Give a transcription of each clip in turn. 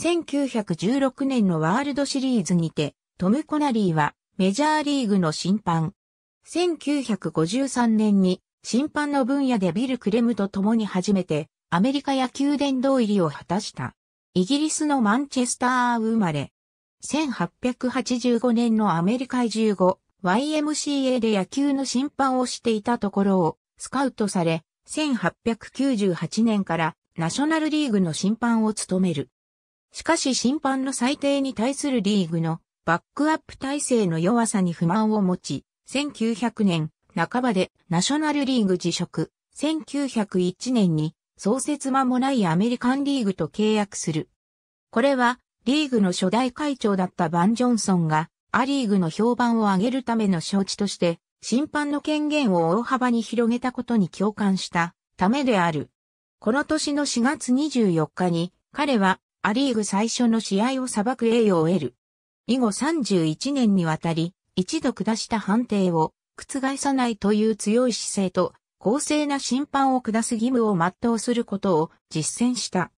1916年のワールドシリーズにて、トム・コナリーはメジャーリーグの審判。1953年に審判の分野でビル・クレムと共に初めてアメリカ野球殿堂入りを果たした。イギリスのマンチェスター生まれ。1885年のアメリカ15 YMCA で野球の審判をしていたところをスカウトされ、1898年からナショナルリーグの審判を務める。しかし審判の裁定に対するリーグのバックアップ体制の弱さに不満を持ち、1900年半ばでナショナルリーグ辞職、1901年に創設間もないアメリカンリーグと契約する。これはリーグの初代会長だったバン・ジョンソンがアリーグの評判を上げるための承知として審判の権限を大幅に広げたことに共感したためである。この年の4月24日に彼はアリーグ最初の試合を裁く栄誉を得る。以後31年にわたり、一度下した判定を覆さないという強い姿勢と、公正な審判を下す義務を全うすることを実践した。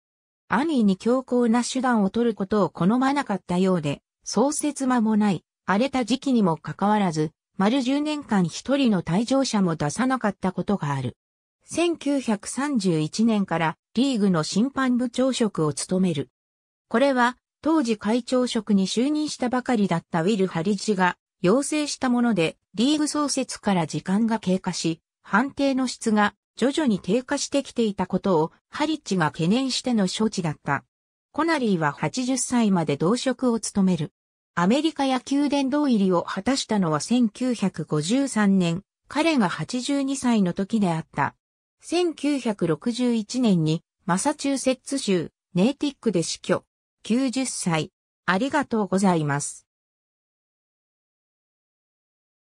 アニーに強硬な手段を取ることを好まなかったようで、創設間もない、荒れた時期にもかかわらず、丸10年間一人の退場者も出さなかったことがある。1931年からリーグの審判部長職を務める。これは、当時会長職に就任したばかりだったウィル・ハリジが、要請したもので、リーグ創設から時間が経過し、判定の質が徐々に低下してきていたことを、ハリッジが懸念しての処置だった。コナリーは80歳まで同職を務める。アメリカ野球殿堂入りを果たしたのは1953年、彼が82歳の時であった。1961年にマサチューセッツ州ネイティックで死去。90歳、ありがとうございます。